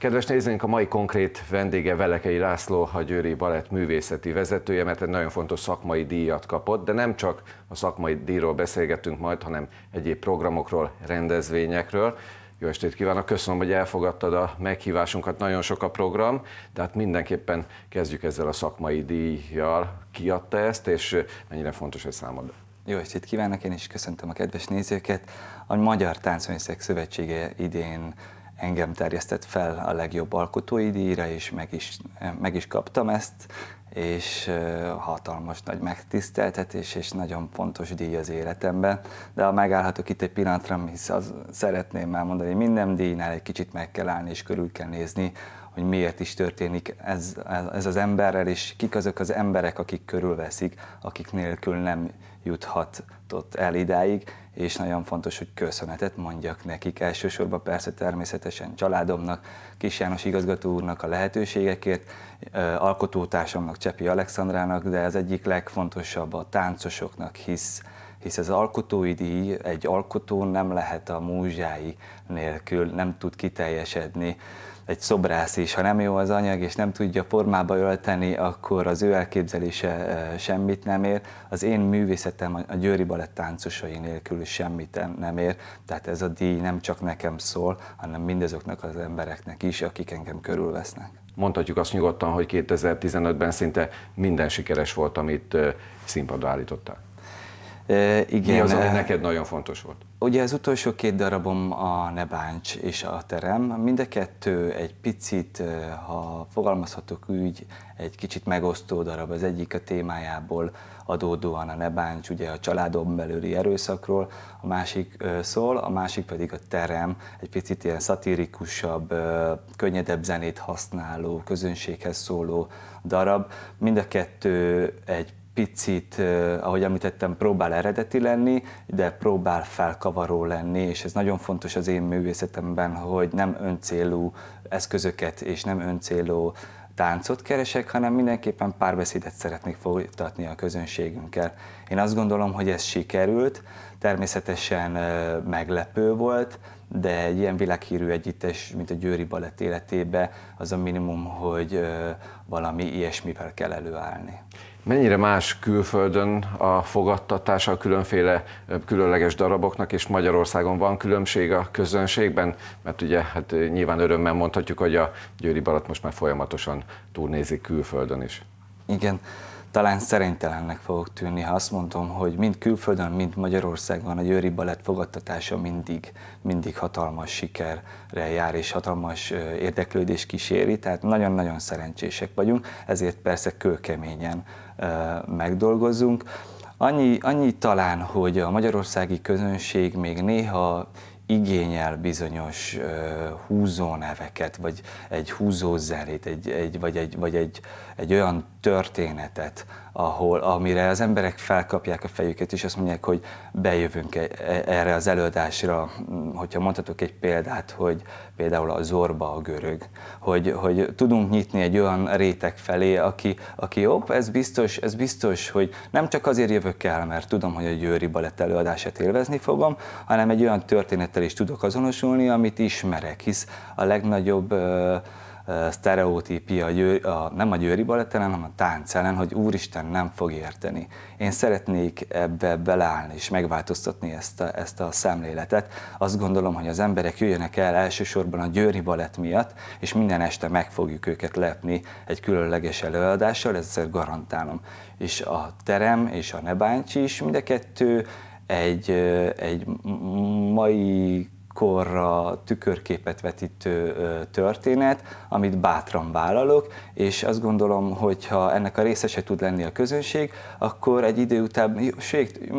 Kedves nézőink, a mai konkrét vendége Velekei László, a Győri Balett művészeti vezetője, mert egy nagyon fontos szakmai díjat kapott, de nem csak a szakmai díjról beszélgetünk majd, hanem egyéb programokról, rendezvényekről. Jó estét kívánok, köszönöm, hogy elfogadtad a meghívásunkat, nagyon sok a program, tehát mindenképpen kezdjük ezzel a szakmai díjjal. kiadta ezt, és mennyire fontos ez számodra? Jó estét kívánok, én is köszöntöm a kedves nézőket. A Magyar Táncművészek Szövetsége idén engem terjesztett fel a legjobb alkotói díjra, és meg is, meg is kaptam ezt, és hatalmas nagy megtiszteltetés, és nagyon fontos díj az életemben. De ha megállhatok itt egy pillanatra, hisz az, szeretném már mondani, minden díjnál egy kicsit meg kell állni, és körül kell nézni, hogy miért is történik ez, ez az emberrel, és kik azok az emberek, akik körülveszik, akik nélkül nem juthatott el idáig, és nagyon fontos, hogy köszönetet mondjak nekik. Elsősorban persze természetesen családomnak, Kis János igazgató úrnak a lehetőségekért, alkotótársamnak, Csepi Alexandrának, de az egyik legfontosabb a táncosoknak, hisz hisz az alkotói díj egy alkotó nem lehet a múzsái nélkül, nem tud kiteljesedni egy szobrász is, ha nem jó az anyag, és nem tudja formába ölteni, akkor az ő elképzelése semmit nem ér. Az én művészetem a Győri Balett táncosai nélkül semmit nem ér, tehát ez a díj nem csak nekem szól, hanem mindezoknak az embereknek is, akik engem körülvesznek. Mondhatjuk azt nyugodtan, hogy 2015-ben szinte minden sikeres volt, amit színpadra állítottál. E, igen. Mi az, ami neked nagyon fontos volt? Ugye az utolsó két darabom a nebáncs és a Terem. Mind a kettő egy picit, ha fogalmazhatok úgy, egy kicsit megosztó darab. Az egyik a témájából adódóan a nebáncs, ugye a családon belüli erőszakról, a másik szól, a másik pedig a Terem, egy picit ilyen szatirikusabb, könnyedebb zenét használó, közönséghez szóló darab. Mind a kettő egy picit, eh, ahogy említettem, próbál eredeti lenni, de próbál felkavaró lenni, és ez nagyon fontos az én művészetemben, hogy nem öncélú eszközöket és nem öncélú táncot keresek, hanem mindenképpen párbeszédet szeretnék folytatni a közönségünkkel. Én azt gondolom, hogy ez sikerült, természetesen eh, meglepő volt, de egy ilyen világhírű együttes, mint a Győri Balett életébe az a minimum, hogy valami ilyesmivel kell előállni. Mennyire más külföldön a fogadtatása a különféle különleges daraboknak, és Magyarországon van különbség a közönségben? Mert ugye hát nyilván örömmel mondhatjuk, hogy a Győri Balett most már folyamatosan turnézik külföldön is. Igen, talán szerénytelennek fogok tűnni, ha azt mondom, hogy mind külföldön, mind Magyarországon a Győri Balett fogadtatása mindig, mindig hatalmas sikerre jár, és hatalmas érdeklődés kíséri, tehát nagyon-nagyon szerencsések vagyunk, ezért persze kőkeményen megdolgozunk. Annyi, annyi talán, hogy a magyarországi közönség még néha igényel bizonyos ö, húzóneveket, vagy egy húzózerét, egy, egy, vagy, egy, vagy egy, egy olyan történetet, ahol, amire az emberek felkapják a fejüket, és azt mondják, hogy bejövünk e, e, erre az előadásra, mm, hogyha mondhatok egy példát, hogy például a Zorba a görög, hogy, hogy tudunk nyitni egy olyan réteg felé, aki, aki jobb, ez biztos, ez biztos, hogy nem csak azért jövök el, mert tudom, hogy a Győri Balett előadását élvezni fogom, hanem egy olyan történetet olyanokkal is tudok azonosulni, amit ismerek, hisz a legnagyobb sztereotípia a nem a győri balettelen, hanem a tánc ellen, hogy úristen nem fog érteni. Én szeretnék ebbe beleállni és megváltoztatni ezt a, ezt a szemléletet. Azt gondolom, hogy az emberek jöjjenek el elsősorban a győri balett miatt, és minden este meg fogjuk őket lepni egy különleges előadással, ezzel garantálom. És a terem és a nebáncsi is mind a kettő egy, egy mai korra tükörképet vetítő történet, amit bátran vállalok, és azt gondolom, hogy ha ennek a része se tud lenni a közönség, akkor egy idő után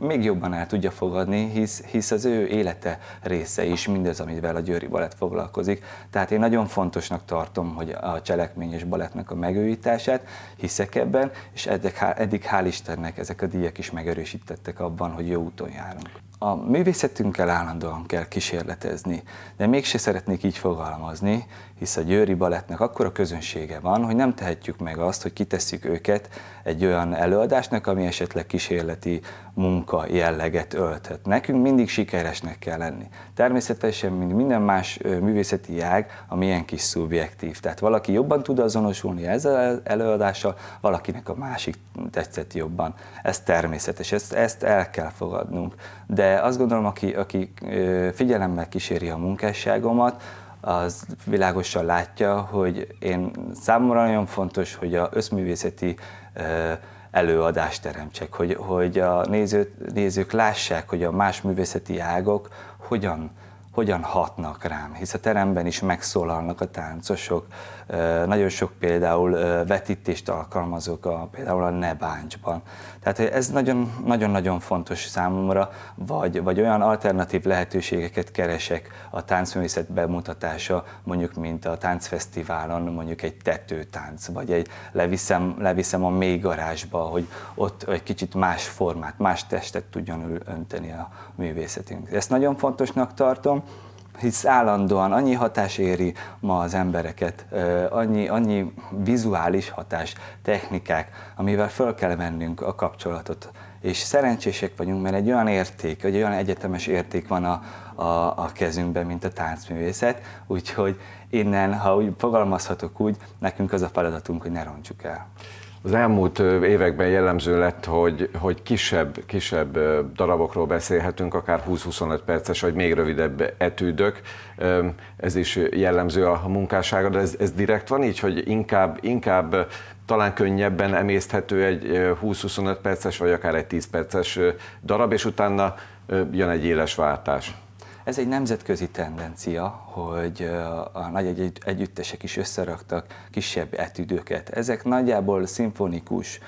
még jobban el tudja fogadni, hisz, hisz az ő élete része is mindez, amivel a Győri Balett foglalkozik. Tehát én nagyon fontosnak tartom, hogy a cselekmény és balettnek a megőítását hiszek ebben, és eddig, eddig hál' Istennek ezek a díjak is megerősítettek abban, hogy jó úton járunk a művészetünkkel állandóan kell kísérletezni, de mégse szeretnék így fogalmazni, hisz a Győri Balettnek akkora közönsége van, hogy nem tehetjük meg azt, hogy kitesszük őket egy olyan előadásnak, ami esetleg kísérleti munka jelleget ölthet. Nekünk mindig sikeresnek kell lenni. Természetesen, mint minden más művészeti ág, ami ilyen kis szubjektív. Tehát valaki jobban tud azonosulni ezzel előadással, valakinek a másik tetszett jobban. Ez természetes, ezt, ezt el kell fogadnunk. De de azt gondolom, aki, aki figyelemmel kíséri a munkásságomat, az világosan látja, hogy én számomra nagyon fontos, hogy a összművészeti előadást teremtsek, hogy, hogy a néző, nézők lássák, hogy a más művészeti ágok hogyan hogyan hatnak rám, hisz a teremben is megszólalnak a táncosok. Nagyon sok például vetítést alkalmazok a, például a ne báncsban. Tehát ez nagyon-nagyon fontos számomra, vagy, vagy olyan alternatív lehetőségeket keresek a táncművészet bemutatása, mondjuk mint a táncfesztiválon, mondjuk egy tetőtánc, vagy egy leviszem, leviszem a mély garázsba, hogy ott egy kicsit más formát, más testet tudjon önteni a művészetünk. Ezt nagyon fontosnak tartom, hisz állandóan annyi hatás éri ma az embereket, annyi, annyi vizuális hatás, technikák, amivel föl kell vennünk a kapcsolatot. És szerencsések vagyunk, mert egy olyan érték, egy olyan egyetemes érték van a, a, a kezünkben, mint a táncművészet, úgyhogy innen, ha úgy fogalmazhatok úgy, nekünk az a feladatunk, hogy ne roncsuk el. Az elmúlt években jellemző lett, hogy, hogy kisebb, kisebb darabokról beszélhetünk, akár 20-25 perces, vagy még rövidebb etűdök. Ez is jellemző a munkásságra, de ez, ez direkt van így, hogy inkább, inkább talán könnyebben emészthető egy 20-25 perces, vagy akár egy 10 perces darab, és utána jön egy éles váltás. Ez egy nemzetközi tendencia, hogy a nagy együttesek is összeraktak kisebb etüdőket. Ezek nagyjából szimfonikus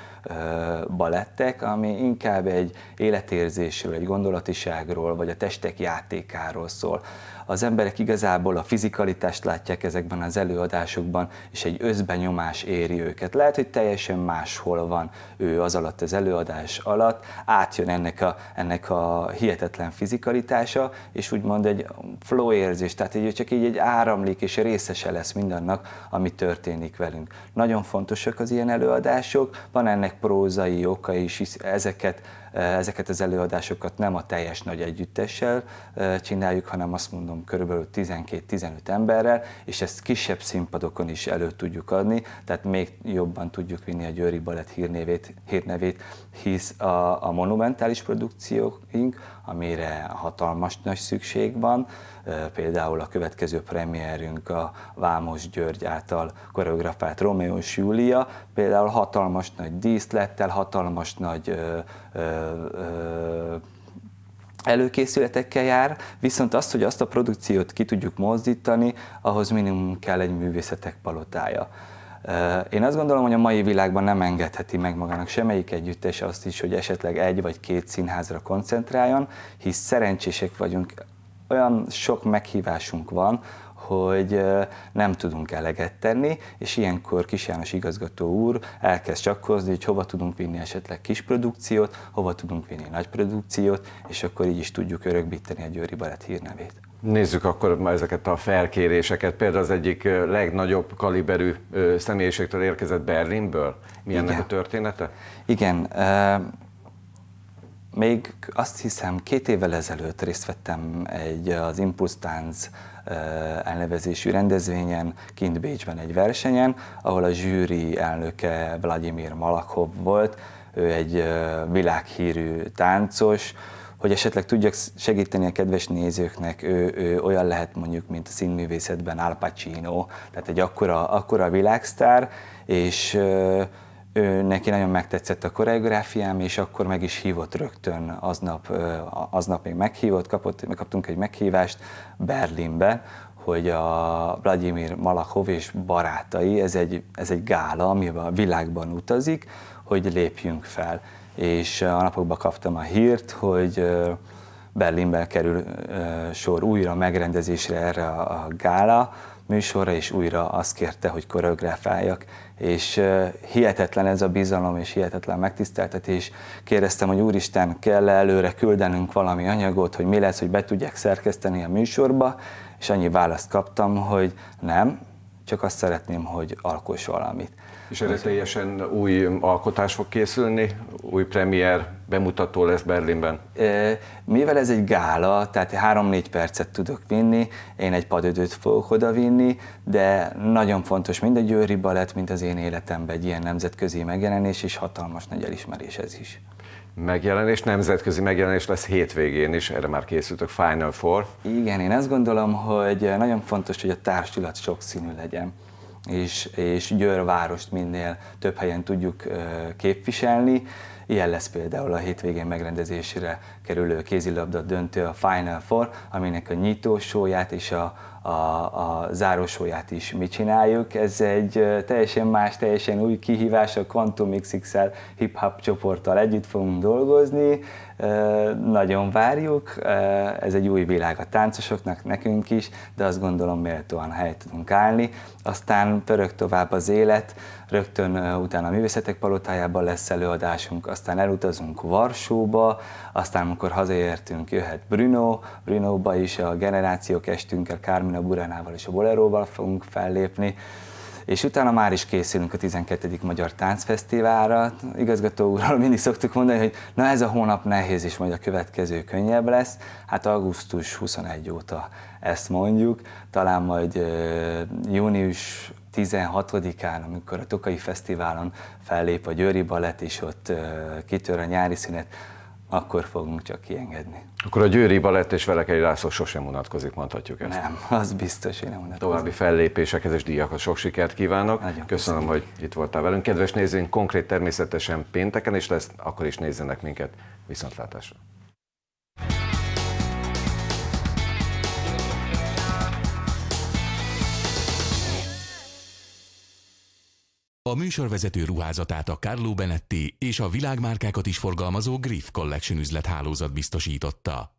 balettek, ami inkább egy életérzésről, egy gondolatiságról, vagy a testek játékáról szól. Az emberek igazából a fizikalitást látják ezekben az előadásokban, és egy összbenyomás éri őket. Lehet, hogy teljesen máshol van ő az alatt, az előadás alatt, átjön ennek a, ennek a hihetetlen fizikalitása, és úgymond egy flow érzés, tehát így csak így egy áramlik, és részese lesz mindannak, ami történik velünk. Nagyon fontosak az ilyen előadások, van ennek prózai okai is ezeket ezeket az előadásokat nem a teljes nagy együttessel csináljuk, hanem azt mondom körülbelül 12-15 emberrel, és ezt kisebb színpadokon is elő tudjuk adni, tehát még jobban tudjuk vinni a Győri Balett hírnevét, hírnevét, hisz a, a monumentális produkcióink, amire hatalmas nagy szükség van, például a következő premierünk a Vámos György által koreografált Romeo és Júlia, például hatalmas nagy díszlettel, hatalmas nagy ö, ö, előkészületekkel jár, viszont azt, hogy azt a produkciót ki tudjuk mozdítani, ahhoz minimum kell egy művészetek palotája. Én azt gondolom, hogy a mai világban nem engedheti meg magának semmelyik együttes azt is, hogy esetleg egy vagy két színházra koncentráljon, hisz szerencsések vagyunk, olyan sok meghívásunk van, hogy nem tudunk eleget tenni, és ilyenkor Kis János igazgató úr elkezd csakkozni, hogy hova tudunk vinni esetleg kis produkciót, hova tudunk vinni nagy produkciót, és akkor így is tudjuk örökbíteni a Győri Balett hírnevét. Nézzük akkor ezeket a felkéréseket. Például az egyik legnagyobb kaliberű személyiségtől érkezett Berlinből. Milyennek Igen. a története? Igen, még azt hiszem, két évvel ezelőtt részt vettem egy az Impulse Tánc eh, elnevezésű rendezvényen, kint Bécsben egy versenyen, ahol a zsűri elnöke Vladimir Malakov volt, ő egy eh, világhírű táncos, hogy esetleg tudjak segíteni a kedves nézőknek, ő, ő olyan lehet mondjuk, mint a színművészetben Al Pacino, tehát egy akkora, akkora világsztár, és eh, ő, neki nagyon megtetszett a koreográfiám, és akkor meg is hívott rögtön aznap, aznap még meghívott, kapott, kaptunk egy meghívást Berlinbe, hogy a Vladimir Malachov és barátai, ez egy, ez egy gála, ami a világban utazik, hogy lépjünk fel. És a napokban kaptam a hírt, hogy Berlinben kerül sor újra megrendezésre erre a gála műsorra, és újra azt kérte, hogy koreográfáljak és hihetetlen ez a bizalom, és hihetetlen megtiszteltetés. Kérdeztem, hogy Úristen, kell -e előre küldenünk valami anyagot, hogy mi lesz, hogy be tudják szerkeszteni a műsorba, és annyi választ kaptam, hogy nem, csak azt szeretném, hogy alkos valamit. És erre teljesen új alkotás fog készülni, új premier bemutató lesz Berlinben? Mivel ez egy gála, tehát 3-4 percet tudok vinni, én egy padödőt fogok oda vinni, de nagyon fontos mind a Győri Balett, mint az én életemben egy ilyen nemzetközi megjelenés, és hatalmas nagy elismerés ez is megjelenés, nemzetközi megjelenés lesz hétvégén is, erre már készültök, Final Four. Igen, én azt gondolom, hogy nagyon fontos, hogy a társulat sokszínű legyen és, és Győr várost minél több helyen tudjuk képviselni. Ilyen lesz például a hétvégén megrendezésére kerülő kézilabda döntő a Final Four, aminek a nyitósóját és a, a, a zárósóját is mi csináljuk. Ez egy teljesen más, teljesen új kihívás, a Quantum XXL hip-hop csoporttal együtt fogunk dolgozni, nagyon várjuk, ez egy új világ a táncosoknak, nekünk is, de azt gondolom méltóan helyet tudunk állni. Aztán pörög tovább az élet, rögtön utána a művészetek palotájában lesz előadásunk, aztán elutazunk Varsóba, aztán amikor hazaértünk, jöhet Bruno, Bruno-ba is a generációk estünkkel, Carmina Buránával és a Boleróval fogunk fellépni, és utána már is készülünk a 12. Magyar Táncfesztiválra. Igazgató úrral mindig szoktuk mondani, hogy na ez a hónap nehéz, és majd a következő könnyebb lesz. Hát augusztus 21 óta ezt mondjuk, talán majd június 16-án, amikor a Tokai Fesztiválon fellép a Győri Balett, és ott kitör a nyári szünet, akkor fogunk csak kiengedni. Akkor a Győri Balett és Velekei László sosem unatkozik, mondhatjuk ezt. Nem, az biztos, hogy nem unatkozik. További fellépésekhez és díjakhoz sok sikert kívánok. Nagyon köszönöm, köszönöm, hogy itt voltál velünk. Kedves nézőink, konkrét természetesen pénteken is lesz, akkor is nézzenek minket. Viszontlátásra! A műsorvezető ruházatát a Carlo Benetti és a világmárkákat is forgalmazó Griff Collection üzlethálózat biztosította.